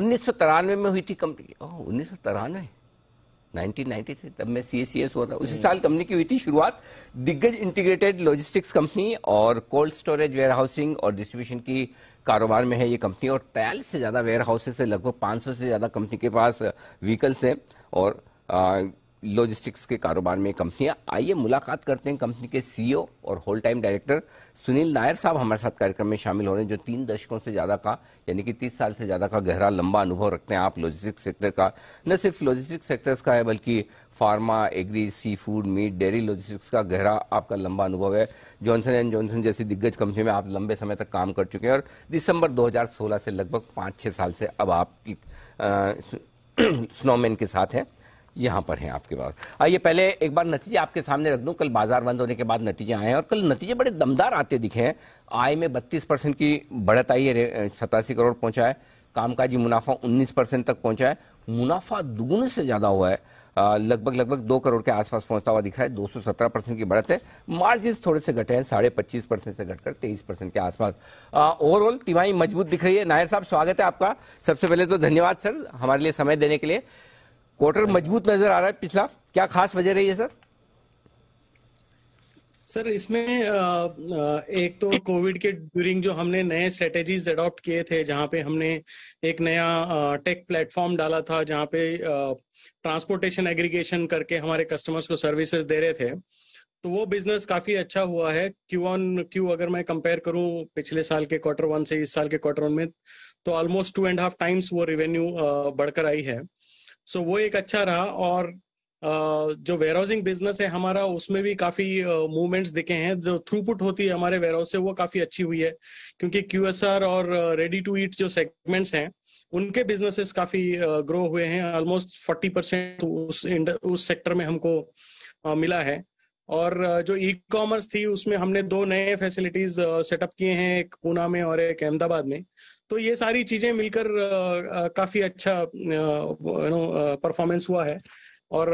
उन्नीस सौ तिरानवे में हुई थी कंपनी उन्नीस सौ तिरानवे तब मैं सी सी एस हुआ था उसी साल कंपनी की हुई थी शुरुआत दिग्गज इंटीग्रेटेड लॉजिस्टिक्स कंपनी और कोल्ड स्टोरेज वेयर हाउसिंग और डिस्ट्रीब्यूशन की कारोबार में है ये कंपनी और पैल से ज़्यादा वेयर हाउसेस है लगभग पांच सौ से ज़्यादा कंपनी के पास व्हीकल्स हैं और लॉजिस्टिक्स के कारोबार में कंपनियां आइए मुलाकात करते हैं कंपनी के सीईओ और whole time director Sunil Nair साहब हमारे साथ कार्यक्रम में शामिल हो रहे हैं जो तीन दशकों से ज़्यादा का यानी कि तीस साल से ज़्यादा का गहरा लंबा अनुभव रखते हैं आप लॉजिस्टिक्स सेक्टर का न सिर्फ लॉजिस्टिक्स सेक्टर्स का है बल्कि pharma agri seafood meat dairy logistics का गहरा आपका लंबा अनुभव है जॉनसन एंड जॉनसन जैसी दिग्गज कंपनी में आप लंबे समय तक काम कर चुके हैं और दिसंबर दो से लगभग पाँच छः साल से अब आपकी स्नोमैन के साथ हैं यहाँ पर है आपके पास आइए पहले एक बार नतीजे आपके सामने रख दूं कल बाजार बंद होने के बाद नतीजे आए हैं और कल नतीजे बड़े दमदार आते दिखे हैं आय में 32 परसेंट की बढ़त आई है सतासी करोड़ पहुंचा है कामकाजी मुनाफा 19 परसेंट तक पहुंचा है मुनाफा दुगुने से ज़्यादा हुआ है लगभग लगभग दो करोड़ के आसपास पहुंचता हुआ दिख रहा है 217 परसेंट की बढ़त है मार्जिन थोड़े से घटे हैं साढ़े पच्चीस परसेंट से घटकर तेईस परसेंट के आसपास ओवरऑल तिमाही मजबूत दिख रही है नायर साहब स्वागत है आपका सबसे पहले तो धन्यवाद सर हमारे लिए समय देने के लिए क्वार्टर मजबूत नजर आ रहा है पिछला क्या खास वजह रही है सर सर इसमें एक तो कोविड के ड्यूरिंग जो हमने नए स्ट्रेटेजीज अडॉप्ट किए थे जहाँ पे हमने एक नया टेक प्लेटफॉर्म डाला था जहाँ पे ट्रांसपोर्टेशन एग्रीगेशन करके हमारे कस्टमर्स को सर्विसेज दे रहे थे तो वो बिजनेस काफी अच्छा हुआ है क्यू ऑन क्यू अगर मैं कंपेयर करूं पिछले साल के क्वार्टर वन से इस साल के क्वार्टर वन में तो almost two and half times वो रेवेन्यू बढ़कर आई है सो so, वो एक अच्छा रहा और जो वेयर हाउसिंग बिजनेस है हमारा उसमें भी काफी मूवमेंट्स दिखे हैं जो थ्रूपुट होती है हमारे वेयर हाउस से वो काफी अच्छी हुई है क्योंकि क्यू और रेडी टू ईट जो सेगमेंट्स हैं उनके बिजनेसेस काफी ग्रो हुए हैं ऑलमोस्ट फोर्टी परसेंट उस उस सेक्टर में हमको मिला है और जो ई कॉमर्स थी उसमें हमने दो नए फैसिलिटीज सेटअप किए हैं एक पूना में और एक अहमदाबाद में तो ये सारी चीजें मिलकर काफी अच्छा यू नो परफॉर्मेंस हुआ है और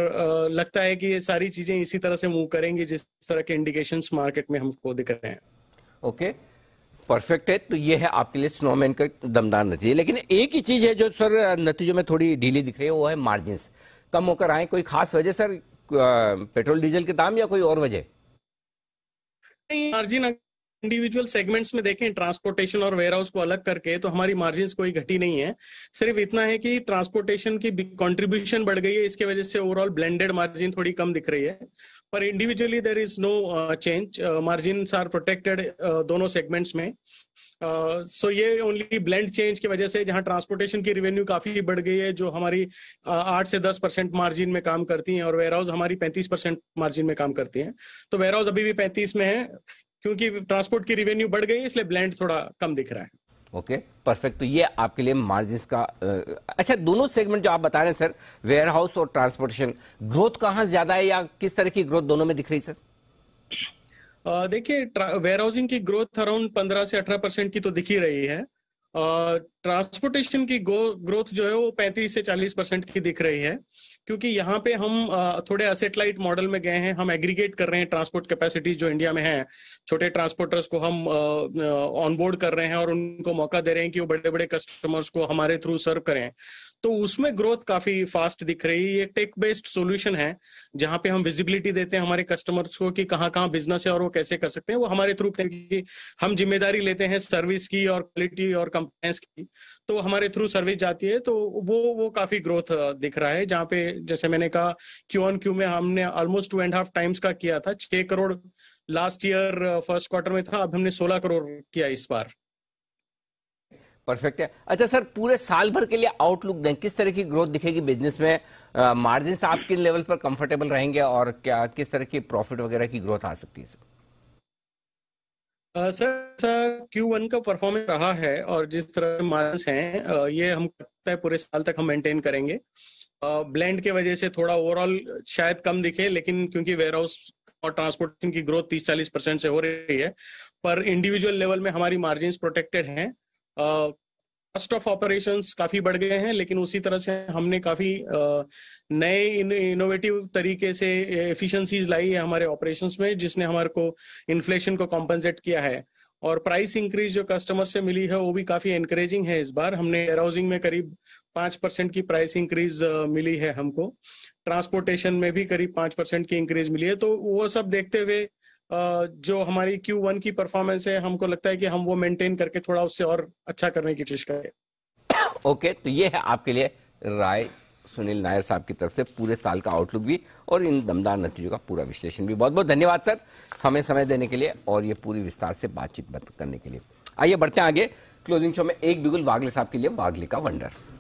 लगता है कि ये सारी चीजें इसी तरह से मूव करेंगी जिस तरह के इंडिकेशन मार्केट में हमको दिख रहे हैं ओके okay. परफेक्ट है तो ये है आपके लिए स्नोमैन का दमदार नतीजे लेकिन एक ही चीज है जो सर नतीजों में थोड़ी ढीली दिख रही है वो है मार्जिन कम होकर आए कोई खास वजह सर पेट्रोल डीजल के दाम या कोई और वजह नहीं मार्जिन इंडिविजुअल सेगमेंट्स में देखें ट्रांसपोर्टेशन और वेयरहाउस को अलग करके तो हमारी मार्जिन कोई घटी नहीं है सिर्फ इतना है कि ट्रांसपोर्टेशन की कंट्रीब्यूशन बढ़ गई है इसके वजह से ओवरऑल ब्लेंडेड मार्जिन थोड़ी कम दिख रही है पर individually there is no change margin are protected दोनों सेगमेंट्स में सो uh, ये ओनली ब्लेंड चेंज की वजह से जहां ट्रांसपोर्टेशन की रेवेन्यू काफी बढ़ गई है जो हमारी uh, आठ से दस परसेंट मार्जिन में काम करती हैं और वेयरहाउस हमारी पैंतीस परसेंट मार्जिन में काम करती हैं तो वेयरहाउस अभी भी पैंतीस में है क्योंकि ट्रांसपोर्ट की रिवेन्यू बढ़ गई इसलिए ब्लेंड थोड़ा कम दिख रहा है ओके okay, परफेक्ट तो ये आपके लिए मार्जिन का आ, अच्छा दोनों सेगमेंट जो आप बता रहे हैं सर वेयर हाउस और ट्रांसपोर्टेशन ग्रोथ कहाँ ज्यादा है या किस तरह की ग्रोथ दोनों में दिख रही सर देखिए वेयर हाउसिंग की ग्रोथ अराउंड 15 से 18 परसेंट की तो दिख ही रही है ट्रांसपोर्टेशन की ग्रोथ जो है वो 35 से 40 परसेंट की दिख रही है क्योंकि यहाँ पे हम थोड़े असेटेलाइट मॉडल में गए हैं हम एग्रीगेट कर रहे हैं ट्रांसपोर्ट कैपेसिटीज जो इंडिया में हैं छोटे ट्रांसपोर्टर्स को हम ऑनबोर्ड कर रहे हैं और उनको मौका दे रहे हैं कि वो बड़े बड़े कस्टमर्स को हमारे थ्रू सर्व करें तो उसमें ग्रोथ काफी फास्ट दिख रही है ये टेक बेस्ड सोल्यूशन है जहां पे हम विजिबिलिटी देते हैं हमारे कस्टमर्स को कि कहाँ कहाँ बिजनेस है और वो कैसे कर सकते हैं वो हमारे थ्रू हम जिम्मेदारी लेते हैं सर्विस की और क्वालिटी और कंप्लायंस की तो हमारे थ्रू सर्विस जाती है तो वो वो काफी ग्रोथ दिख रहा है जहाँ पे जैसे मैंने कहा क्यू ऑन क्यू में हमने almost two and half times का किया था छह crore last year first quarter में था अब हमने सोलह करोड़ किया इस बार परफेक्ट है अच्छा सर पूरे साल भर के लिए आउटलुक दें किस तरह की ग्रोथ दिखेगी बिजनेस में मार्जिन आप किन लेवल पर कंफर्टेबल रहेंगे और क्या किस तरह की प्रॉफिट वगैरह की ग्रोथ आ सकती है सर सर क्यू वन का परफॉर्मेंस रहा है और जिस तरह मार्जिन हैं ये हम करते है पूरे साल तक हम मेंटेन करेंगे ब्लेंड के वजह से थोड़ा ओवरऑल शायद कम दिखे लेकिन क्योंकि वेयर हाउस और ट्रांसपोर्टेशन की ग्रोथ 30-40 परसेंट से हो रही है पर इंडिविजुअल लेवल में हमारी मार्जिन प्रोटेक्टेड हैं कॉस्ट ऑफ ऑपरेशन काफी बढ़ गए हैं लेकिन उसी तरह से हमने काफी नए इनोवेटिव तरीके से एफिशिएंसीज लाई है हमारे ऑपरेशंस में जिसने हमारे को इन्फ्लेशन को कॉम्पनसेट किया है और प्राइस इंक्रीज जो कस्टमर से मिली है वो भी काफी एनकरेजिंग है इस बार हमने एराउजिंग में करीब पांच परसेंट की प्राइस इंक्रीज मिली है हमको ट्रांसपोर्टेशन में भी करीब पांच परसेंट की इंक्रीज मिली है तो वो सब देखते हुए जो हमारी क्यू वन की परफॉर्मेंस है हमको लगता है कि हम वो मेंटेन करके थोड़ा उससे और अच्छा करने की कोशिश करें ओके तो ये है आपके लिए राय सुनील नायर साहब की तरफ से पूरे साल का आउटलुक भी और इन दमदार नतीजों का पूरा विश्लेषण भी बहुत बहुत धन्यवाद सर हमें समय देने के लिए और ये पूरी विस्तार से बातचीत करने के लिए आइए बढ़ते हैं आगे क्लोजिंग शो में एक बिगुल वागले साहब के लिए वागले का वंडर